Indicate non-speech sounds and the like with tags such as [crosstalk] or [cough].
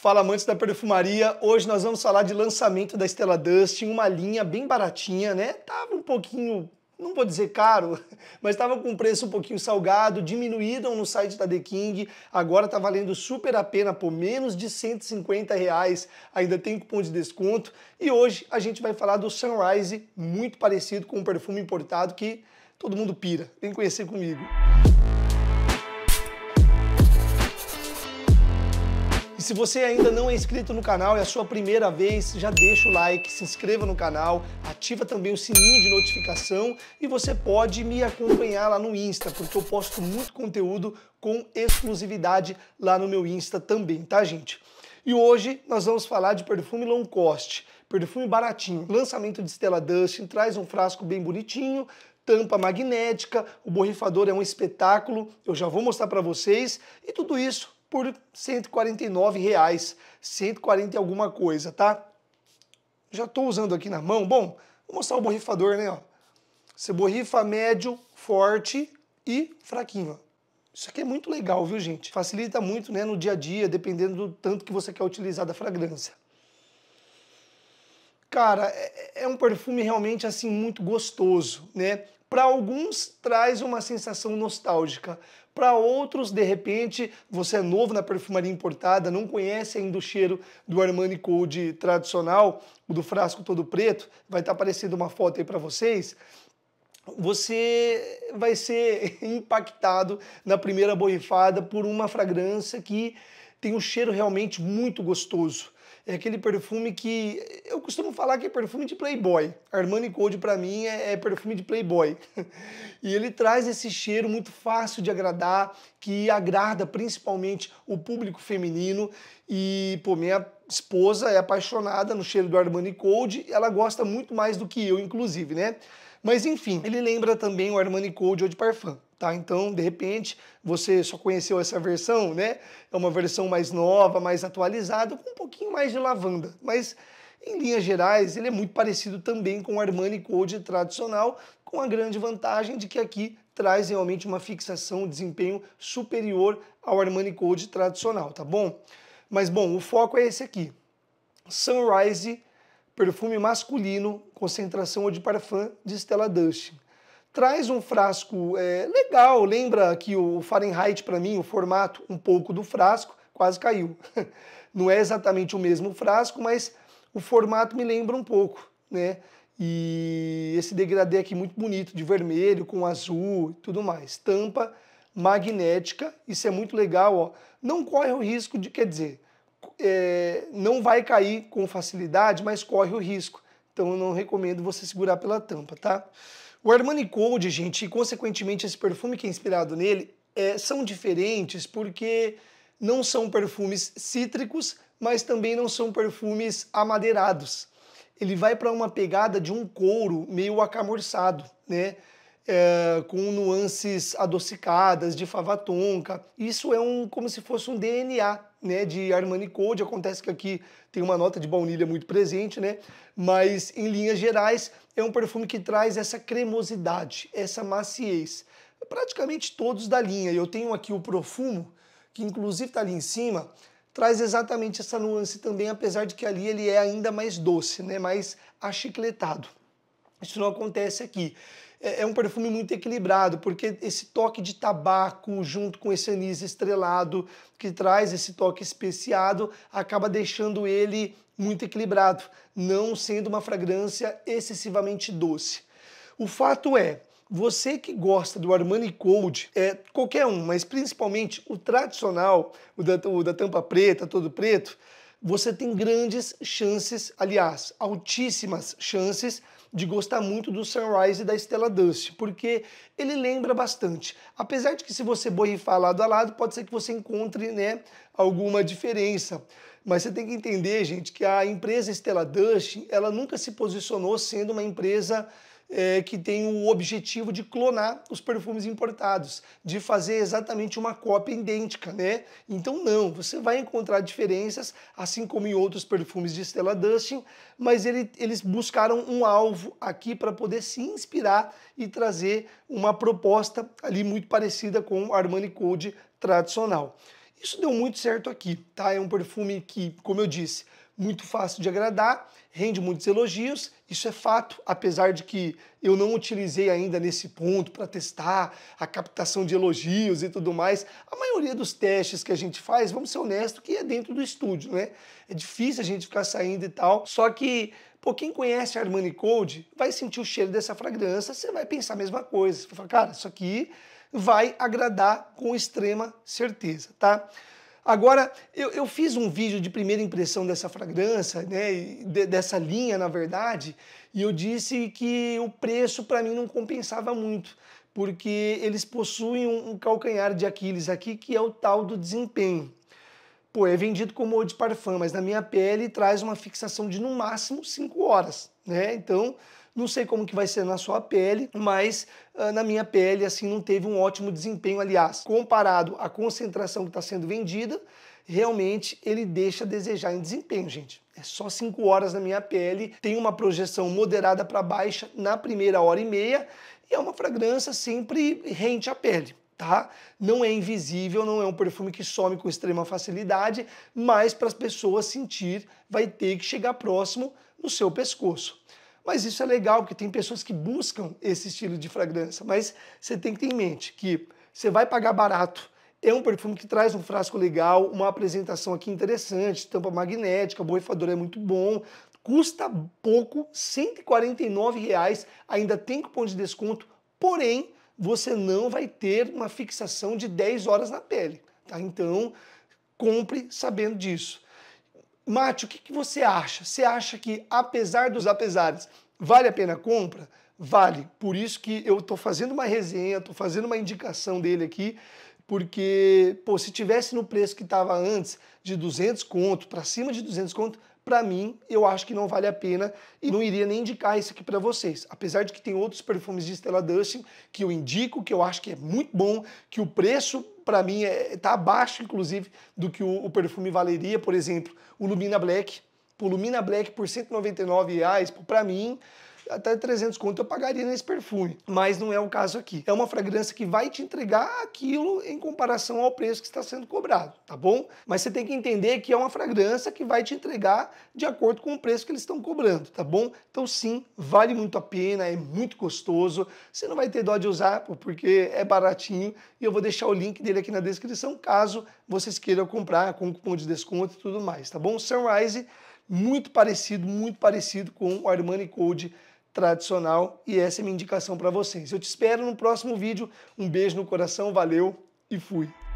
Fala amantes da perfumaria, hoje nós vamos falar de lançamento da Stella Dust em uma linha bem baratinha, né? Tava um pouquinho, não vou dizer caro, [laughs] mas tava com preço um pouquinho salgado, diminuíram no site da The King, agora tá valendo super a pena por menos de 150 reais, ainda tem cupom de desconto. E hoje a gente vai falar do Sunrise, muito parecido com um perfume importado que todo mundo pira. Vem conhecer comigo. Música Se você ainda não é inscrito no canal, é a sua primeira vez, já deixa o like, se inscreva no canal, ativa também o sininho de notificação e você pode me acompanhar lá no Insta, porque eu posto muito conteúdo com exclusividade lá no meu Insta também, tá, gente? E hoje nós vamos falar de perfume low cost, perfume baratinho, lançamento de Stella Dustin, traz um frasco bem bonitinho, tampa magnética, o borrifador é um espetáculo, eu já vou mostrar para vocês, e tudo isso por R$ 149,00, 140 e alguma coisa, tá? Já estou usando aqui na mão. Bom, vou mostrar o borrifador, né? Ó. Você borrifa médio, forte e fraquinho. Isso aqui é muito legal, viu, gente? Facilita muito né, no dia a dia, dependendo do tanto que você quer utilizar da fragrância. Cara, é, é, é um perfume realmente assim muito gostoso, né? Para alguns traz uma sensação nostálgica, para outros, de repente, você é novo na perfumaria importada, não conhece ainda o cheiro do Armani Code tradicional, o do frasco todo preto, vai estar tá aparecendo uma foto aí para vocês. Você vai ser [laughs] impactado na primeira borrifada por uma fragrância que tem um cheiro realmente muito gostoso é aquele perfume que eu costumo falar que é perfume de playboy. Armani Code para mim é, é, perfume de playboy. [laughs] e ele traz esse cheiro muito fácil de agradar, que agrada principalmente o público feminino e pô, minha esposa é apaixonada no cheiro do Armani Code, ela gosta muito mais do que eu inclusive, né? Mas enfim, ele lembra também o Armani Code ou de Parfum. Tá? Então, de repente, você só conheceu essa versão, né? É uma versão mais nova, mais atualizada, com um pouquinho mais de lavanda. Mas, em linhas gerais, ele é muito parecido também com o Armani Code tradicional, com a grande vantagem de que aqui traz realmente uma fixação, um desempenho superior ao Armani Code tradicional, tá bom? Mas, bom, o foco é esse aqui. Sunrise, perfume masculino, concentração de parfum de Stella Dust traz um frasco é, legal, lembra que o Fahrenheit para mim, o formato um pouco do frasco, quase caiu. [laughs] Não é exatamente o mesmo frasco, mas o formato me lembra um pouco, né? E esse degradê aqui muito bonito, de vermelho com azul e tudo mais. Tampa magnética, isso é muito legal, ó. Não corre o risco de, quer dizer, é, não vai cair com facilidade, mas corre o risco. Então eu não recomendo você segurar pela tampa, tá? O Armani Code, gente, e consequentemente esse perfume que é inspirado nele, é, são diferentes porque não são perfumes cítricos, mas também não são perfumes amadeirados. Ele vai para uma pegada de um couro meio acamorçado, né? É, com nuances adocicadas de fava tonka. Isso é um como se fosse um DNA né, de Armani Code. Acontece que aqui tem uma nota de baunilha muito presente, né? Mas em linhas gerais é um perfume que traz essa cremosidade, essa maciez. Praticamente todos da linha. Eu tenho aqui o Profumo, que inclusive está ali em cima, traz exatamente essa nuance também, apesar de que ali ele é ainda mais doce, né? Mais achicletado. Isso não acontece aqui. É, é, um perfume muito equilibrado, porque esse toque de tabaco junto com esse anis estrelado que traz esse toque especiado acaba deixando ele muito equilibrado, não sendo uma fragrância excessivamente doce. O fato é, você que gosta do Armani Code, é qualquer um, mas principalmente o tradicional, o da, o da tampa preta, todo preto, você tem grandes chances, aliás, altíssimas chances de gostar muito do Sunrise e da Stella Dust, porque ele lembra bastante. Apesar de que se você borrifar lado a lado, pode ser que você encontre né, alguma diferença. Mas você tem que entender, gente, que a empresa Stella Dust, ela nunca se posicionou sendo uma empresa é, que tem o objetivo de clonar os perfumes importados, de fazer exatamente uma cópia idêntica, né? Então não, você vai encontrar diferenças, assim como em outros perfumes de Stella Dustin, mas ele, eles buscaram um alvo aqui para poder se inspirar e trazer uma proposta ali muito parecida com o Armani Code tradicional. Isso deu muito certo aqui, tá? É um perfume que, como eu disse, muito fácil de agradar, rende muitos elogios, isso é fato, apesar de que eu não utilizei ainda nesse ponto para testar a captação de elogios e tudo mais. A maioria dos testes que a gente faz, vamos ser honestos, que é dentro do estúdio, né? É difícil a gente ficar saindo e tal. Só que Pô, quem conhece a Armani Code vai sentir o cheiro dessa fragrância, você vai pensar a mesma coisa. Você vai falar, cara, isso aqui vai agradar com extrema certeza, tá? Agora, eu, eu fiz um vídeo de primeira impressão dessa fragrância, né, de, dessa linha, na verdade, e eu disse que o preço para mim não compensava muito, porque eles possuem um, um calcanhar de Aquiles aqui que é o tal do desempenho. Pô, é vendido como eau de parfum, mas na minha pele traz uma fixação de no máximo 5 horas, né? Então, não sei como que vai ser na sua pele, mas ah, na minha pele, assim, não teve um ótimo desempenho. Aliás, comparado à concentração que está sendo vendida, realmente ele deixa a desejar em desempenho, gente. É só 5 horas na minha pele, tem uma projeção moderada para baixa na primeira hora e meia e é uma fragrância sempre rente à pele tá? Não é invisível, não é um perfume que some com extrema facilidade, mas para as pessoas sentir, vai ter que chegar próximo no seu pescoço. Mas isso é legal, porque tem pessoas que buscam esse estilo de fragrância, mas você tem que ter em mente que você vai pagar barato. É um perfume que traz um frasco legal, uma apresentação aqui interessante, tampa magnética, boifador borrifador é muito bom, custa pouco, R$ 149, reais, ainda tem cupom de desconto, porém você não vai ter uma fixação de 10 horas na pele. Tá? Então, compre sabendo disso. Mate, o que, que você acha? Você acha que, apesar dos apesares, vale a pena a compra? Vale. Por isso que eu estou fazendo uma resenha, estou fazendo uma indicação dele aqui, porque, pô, se tivesse no preço que estava antes, de 200 conto, para cima de 200 conto, para mim, eu acho que não vale a pena e não iria nem indicar esse aqui para vocês. Apesar de que tem outros perfumes de Stella Dustin que eu indico, que eu acho que é muito bom, que o preço para mim é tá abaixo, inclusive, do que o, o perfume valeria, por exemplo, o Lumina Black. O Lumina Black por R$199,00, 199, para mim, até 300 conto eu pagaria nesse perfume, mas não é o caso aqui. É uma fragrância que vai te entregar aquilo em comparação ao preço que está sendo cobrado, tá bom? Mas você tem que entender que é uma fragrância que vai te entregar de acordo com o preço que eles estão cobrando, tá bom? Então sim, vale muito a pena, é muito gostoso. Você não vai ter dó de usar porque é baratinho e eu vou deixar o link dele aqui na descrição caso vocês queiram comprar com cupom de desconto e tudo mais, tá bom? Sunrise muito parecido, muito parecido com o Armani Code tradicional e essa é minha indicação para vocês. Eu te espero no próximo vídeo. Um beijo no coração, valeu e fui.